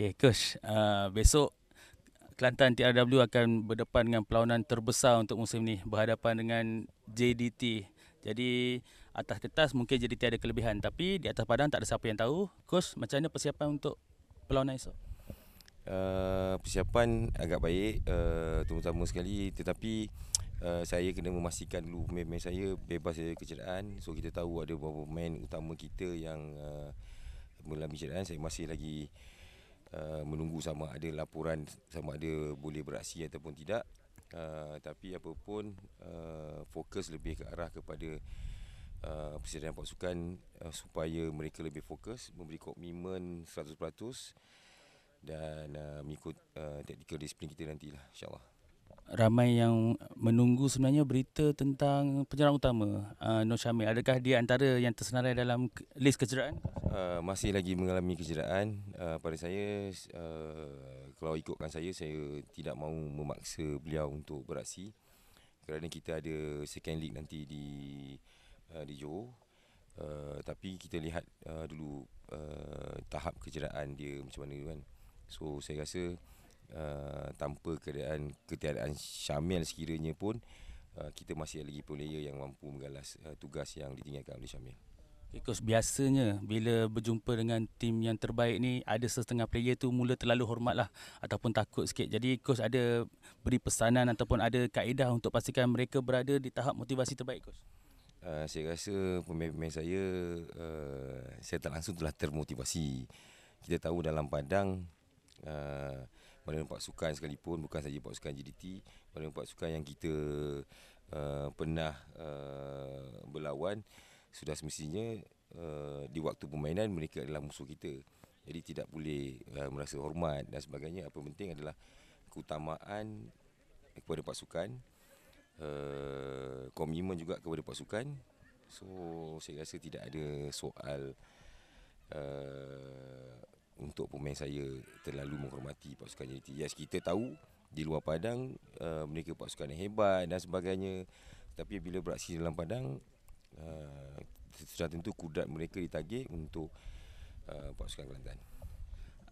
Okey, coach, uh, besok Kelantan TRW akan berdepan dengan perlawanan terbesar untuk musim ni berhadapan dengan JDT. Jadi atas kertas mungkin JDT ada kelebihan tapi di atas padang tak ada siapa yang tahu. Coach, macam mana persiapan untuk perlawanan esok? Uh, persiapan agak baik uh, terutama sekali tetapi uh, saya kena memastikan dulu pemain saya bebas dari kecederaan so kita tahu ada beberapa pemain utama kita yang uh, mengalami kecederaan saya masih lagi Uh, menunggu sama ada laporan sama ada boleh beraksi ataupun tidak uh, tapi apapun uh, fokus lebih ke arah kepada uh, persediaan pasukan uh, supaya mereka lebih fokus memberi komitmen 100% dan uh, mengikut uh, teknikal disiplin kita nantilah insyaAllah ramai yang menunggu sebenarnya berita tentang penyerang utama uh, Nur Syamil. Adakah dia antara yang tersenarai dalam list kecederaan? Uh, masih lagi mengalami kecederaan. Uh, pada saya, uh, kalau ikutkan saya, saya tidak mahu memaksa beliau untuk beraksi kerana kita ada second league nanti di uh, di Johor. Uh, tapi kita lihat uh, dulu uh, tahap kecederaan dia macam mana kan. So saya rasa uh, tanpa keadaan ketiadaan Syamil sekiranya pun uh, kita masih lagi player yang mampu menggalas uh, tugas yang ditinggalkan oleh Syamil. Okay, biasanya bila berjumpa dengan tim yang terbaik ni ada setengah player tu mula terlalu hormat lah ataupun takut sikit. Jadi coach ada beri pesanan ataupun ada kaedah untuk pastikan mereka berada di tahap motivasi terbaik coach? Uh, saya rasa pemain-pemain saya uh, saya tak langsung telah termotivasi. Kita tahu dalam padang uh, mana empat sukan sekalipun bukan saja empat sukan JDT mana empat sukan yang kita uh, pernah uh, berlawan sudah semestinya uh, di waktu permainan mereka adalah musuh kita jadi tidak boleh uh, merasa hormat dan sebagainya apa penting adalah keutamaan kepada pasukan uh, komitmen juga kepada pasukan so saya rasa tidak ada soal untuk pemain saya terlalu menghormati pasukan JDT. Yes, kita tahu di luar padang uh, mereka pasukan hebat dan sebagainya. Tapi bila beraksi dalam padang, uh, secara tentu kudrat mereka ditagih untuk uh, pasukan Kelantan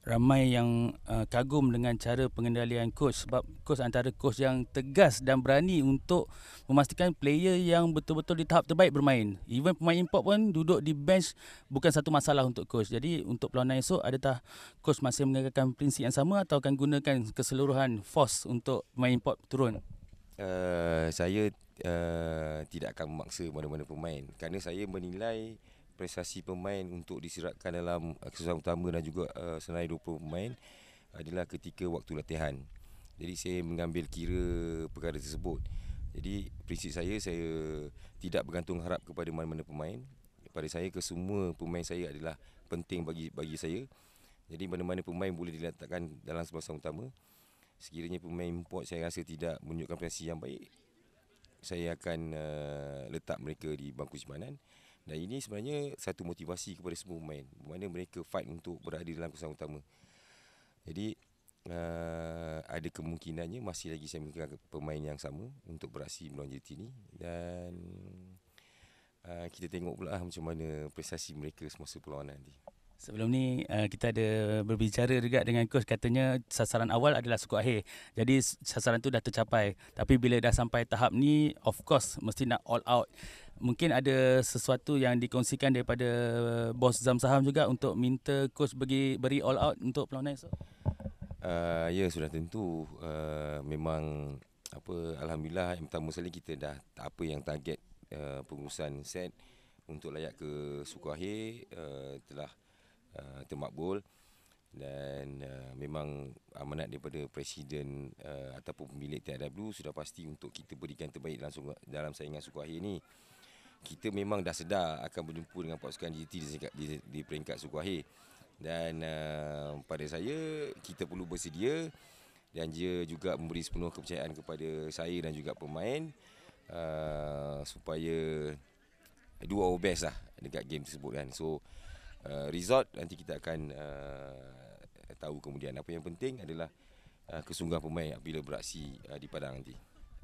ramai yang uh, kagum dengan cara pengendalian coach sebab coach antara coach yang tegas dan berani untuk memastikan player yang betul-betul di tahap terbaik bermain. Even pemain import pun duduk di bench bukan satu masalah untuk coach. Jadi untuk perlawanan esok adakah coach masih menggunakan prinsip yang sama atau akan gunakan keseluruhan force untuk pemain import turun? Uh, saya uh, tidak akan memaksa mana-mana pemain kerana saya menilai prestasi pemain untuk disiratkan dalam eh, kesusahan utama dan juga uh, eh, senarai 20 pemain adalah ketika waktu latihan. Jadi saya mengambil kira perkara tersebut. Jadi prinsip saya, saya tidak bergantung harap kepada mana-mana pemain. Pada saya, kesemua pemain saya adalah penting bagi bagi saya. Jadi mana-mana pemain boleh diletakkan dalam kesusahan utama. Sekiranya pemain import saya rasa tidak menunjukkan prestasi yang baik, saya akan uh, letak mereka di bangku simpanan. Dan ini sebenarnya satu motivasi kepada semua pemain. Bermakna mereka fight untuk berada dalam kesan utama. Jadi uh, ada kemungkinannya masih lagi saya mungkin pemain yang sama untuk beraksi melawan JT ini. Dan uh, kita tengok pula lah macam mana prestasi mereka semasa perlawanan nanti. Sebelum ni eh, kita ada berbicara juga dengan coach katanya sasaran awal adalah suku akhir. Jadi sasaran tu dah tercapai. Tapi bila dah sampai tahap ni of course mesti nak all out mungkin ada sesuatu yang dikongsikan daripada uh, bos Zam Saham juga untuk minta coach bagi beri all out untuk perlawanan esok? Uh, ya sudah tentu uh, memang apa alhamdulillah yang pertama sekali kita dah apa yang target uh, pengurusan set untuk layak ke Sukuahir uh, telah uh, termakbul dan uh, memang amanat daripada presiden uh, ataupun pemilik TRW sudah pasti untuk kita berikan terbaik langsung dalam saingan Sukuahir ni kita memang dah sedar akan berjumpa dengan pasukan GT di, di, di peringkat suku akhir dan uh, pada saya kita perlu bersedia dan dia juga memberi sepenuh kepercayaan kepada saya dan juga pemain uh, supaya dua our best lah dekat game tersebut kan so uh, eh, result nanti kita akan uh, tahu kemudian apa yang penting adalah uh, kesungguhan pemain bila beraksi uh, di padang nanti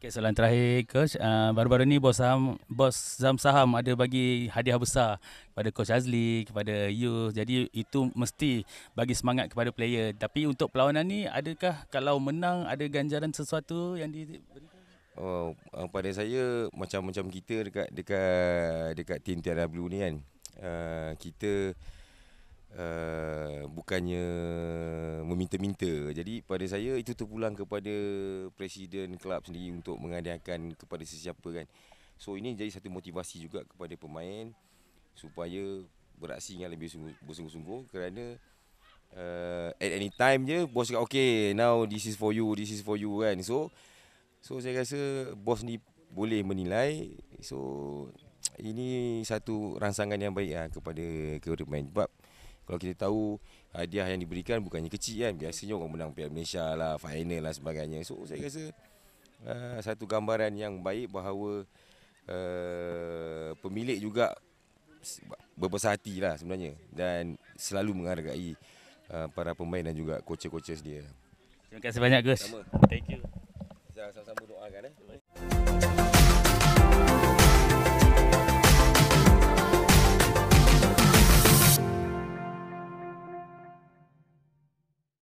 Okay, soalan terakhir coach. Uh, ah, baru-baru ni bos saham bos Zam saham ada bagi hadiah besar kepada coach Azli, kepada you. Jadi itu mesti bagi semangat kepada player. Tapi untuk perlawanan ni adakah kalau menang ada ganjaran sesuatu yang diberikan? Oh, ah, pada saya macam-macam kita dekat dekat dekat team TRW ni kan. Uh, kita uh, bukannya meminta-minta. Jadi pada saya itu terpulang kepada presiden kelab sendiri untuk mengadakan kepada sesiapa kan. So ini jadi satu motivasi juga kepada pemain supaya beraksi dengan lebih bersungguh-sungguh kerana uh, at any time je bos cakap okay now this is for you this is for you kan so so saya rasa bos ni boleh menilai so ini satu rangsangan yang baik ha, kepada kepada pemain sebab uh, kalau kita tahu hadiah yang diberikan bukannya kecil kan. Biasanya orang menang Piala Malaysia lah, final lah sebagainya. So saya rasa uh, satu gambaran yang baik bahawa uh, pemilik juga berbesar hati lah sebenarnya. Dan selalu menghargai uh, para pemain dan juga coach-coaches dia. Terima kasih banyak Gus. Sama. Thank you. Eh. Terima kasih.